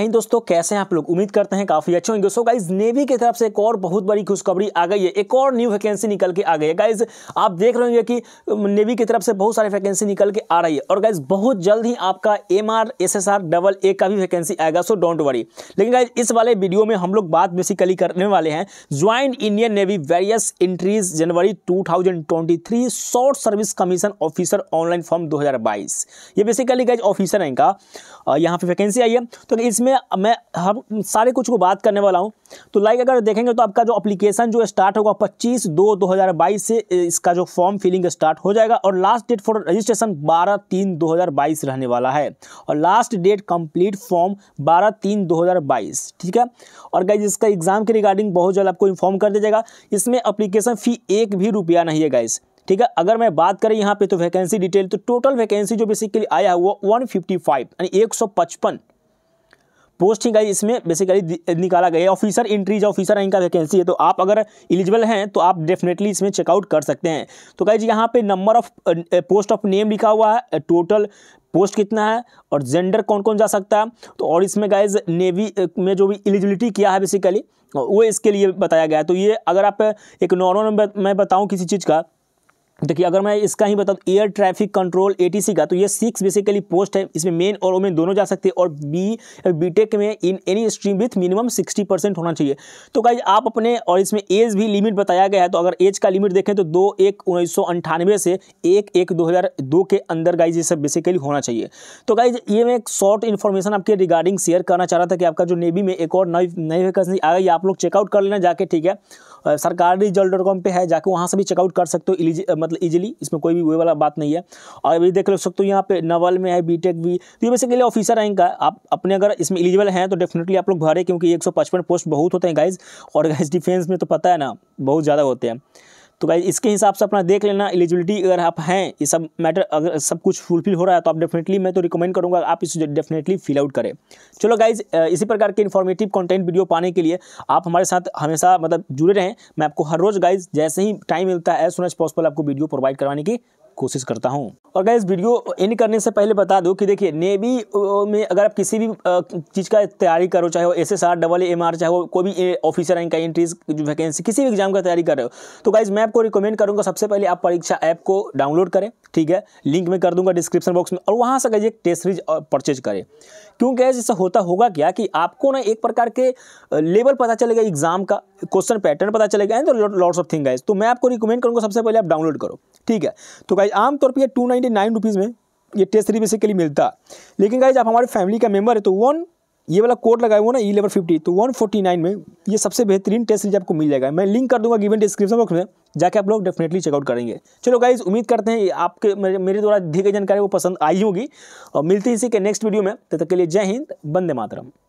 and दोस्तों कैसे हैं आप लोग उम्मीद करते हैं काफ़ी अच्छे होंगे सो गाइज नेवी की तरफ से एक और बहुत बड़ी खुशखबरी आ गई है एक और न्यू वैकेंसी निकल के आ गई है गाइज आप देख रहे होंगे कि नेवी की तरफ से बहुत सारी वैकेंसी निकल के आ रही है और गाइज बहुत जल्द ही आपका M R S S R double A का भी वैकेंसी आएगा सो डोंट वरी लेकिन गाइज इस वाले वीडियो में हम लोग बात बेसिकली करने वाले हैं join Indian Navy various entries January two thousand twenty three short service commission officer online form दो हजार बाईस ये बेसिकली गाइज ऑफिसर है इनका यहाँ पे वैकेंसी आई है तो इसमें इसमें मैं हम सारे कुछ को बात करने वाला हूँ तो लाइक अगर देखेंगे तो आपका जो अप्लीकेशन जो स्टार्ट होगा 25 दो 2022 से इसका जो फॉर्म फिलिंग स्टार्ट हो जाएगा और लास्ट डेट फॉर रजिस्ट्रेशन 12 तीन 2022 रहने वाला है और लास्ट डेट कंप्लीट फॉर्म 12 तीन 2022 ठीक है और गाइज इसका एग्ज़ाम के रिगार्डिंग बहुत जल्द आपको इन्फॉर्म कर दिया जाएगा इसमें अप्लीकेशन फ़ी एक भी रुपया नहीं है गाइज़ ठीक है अगर मैं बात करें यहाँ पे तो वैकेंसी डिटेल तो टोटल वैकेंसी जो बेसिकली आया है वो 155 यानी 155 पोस्ट ही गाइज इसमें बेसिकली निकाला गया ऑफिसर इंट्रीज ऑफिसर इनका वैकेंसी है तो आप अगर एलिजिबल हैं तो आप डेफिनेटली इसमें चेकआउट कर सकते हैं तो गाइज यहाँ पे number of post of name लिखा हुआ है टोटल पोस्ट कितना है और जेंडर कौन कौन जा सकता है तो और इसमें गाइज नेवी में जो भी एलिजिबिलिटी किया है बेसिकली वो इसके लिए बताया गया है तो ये अगर आप एक नॉर्मल मैं बताऊँ किसी चीज़ का देखिए अगर मैं इसका ही बताऊँ एयर ट्रैफिक कंट्रोल एटीसी का तो ये सिक्स बेसिकली पोस्ट है इसमें मेन और वोमेन दोनों जा सकते हैं और बी बीटेक में in any stream with minimum sixty percent होना चाहिए तो गाइज आप अपने और इसमें एज भी लिमिट बताया गया है तो अगर एज का लिमिट देखें तो दो एक उन्नीस सौ अंठानवे से एक एक दो हज़ार दो के अंदर गाइज ये सब बेसिकली होना चाहिए तो गाइज ये मैं एक शॉर्ट इन्फॉर्मेशन आपके रिगार्डिंग शेयर करना चाह रहा था कि आपका जो नेवी में एक और नई नई वैकेंसी आ गई आप लोग चेकआउट कर लेना जाके ठीक है सरकारी रिजल्ट डॉट कॉम पर है जाके वहाँ से भी चेकआउट कर सकते हो मतलब मतलब इजिली इसमें कोई भी वे वाला बात नहीं है और अभी देख लो सकते हो यहाँ पे नवल में है बीटेक भी तो ये बेसिकली ऑफिसर रैंक का आप अपने अगर इसमें एलिजिबल हैं तो डेफिनेटली आप लोग भरे क्योंकि एक पोस्ट बहुत होते हैं गाइज और गाइज डिफेंस में तो पता है ना बहुत ज़्यादा होते हैं तो गाइज इसके हिसाब से अपना देख लेना एलिजिबिलिटी अगर आप हैं ये सब मैटर अगर सब कुछ फुलफिल हो रहा है तो आप डेफिनेटली मैं तो रिकमेंड करूँगा आप इसे डेफिनेटली फिल आउट करें चलो गाइज इसी प्रकार के इन्फॉर्मेटिव कंटेंट वीडियो पाने के लिए आप हमारे साथ हमेशा मतलब जुड़े रहें मैं आपको हर रोज़ गाइज जैसे ही टाइम मिलता है एज सुन एज पॉसिबल आपको वीडियो प्रोवाइड करवाने की कोशिश करता हूँ और गैस वीडियो इन करने से पहले बता दूँ कि देखिए नेवी में अगर आप किसी भी चीज़ का तैयारी करो चाहे वो S S R double M R चाहे वो कोई भी ऑफिसर रैंक का जो वैकेंसी किसी भी एग्जाम का तैयारी कर रहे हो तो गाइज मैं आपको रिकमेंड करूँगा सबसे पहले आप परीक्षा ऐप को डाउनलोड करें ठीक है लिंक में कर दूंगा डिस्क्रिप्शन बॉक्स में और वहाँ से गई एक टेस्ट सीरीज परचेज करें क्यों क्योंकि ऐसा होता होगा क्या कि आपको ना एक प्रकार के लेवल पता चलेगा एग्जाम का क्वेश्चन पैटर्न पता चलेगा and lots of thing guys तो मैं आपको रिकमेंड करूँगा सबसे पहले आप डाउनलोड करो ठीक है तो गाइज आमतौर पर यह टू नाइन्टी नाइन रुपीज़ में ये टेस्ट थ्री बेसिकली मिलता है लेकिन गाइज आप हमारे फैमिली का मेम्बर है तो वन ये वाला कोड लगाए हुआ ना ई लेवल फिफ्टी तो वन फोर्टी नाइन में ये सबसे बेहतरीन टेस्ट सीरीज आपको मिल जाएगा मैं लिंक कर दूंगा गिवन डिस्क्रिप्शन बॉक्स में जाके आप लोग डेफिनेटली चेकआउट करेंगे चलो गाइज उम्मीद करते हैं आपके मेरे, मेरे द्वारा दी गई जानकारी वो पसंद आई होगी और मिलती है इसी के नेक्स्ट वीडियो में तब तक के लिए जय हिंद बंदे मातरम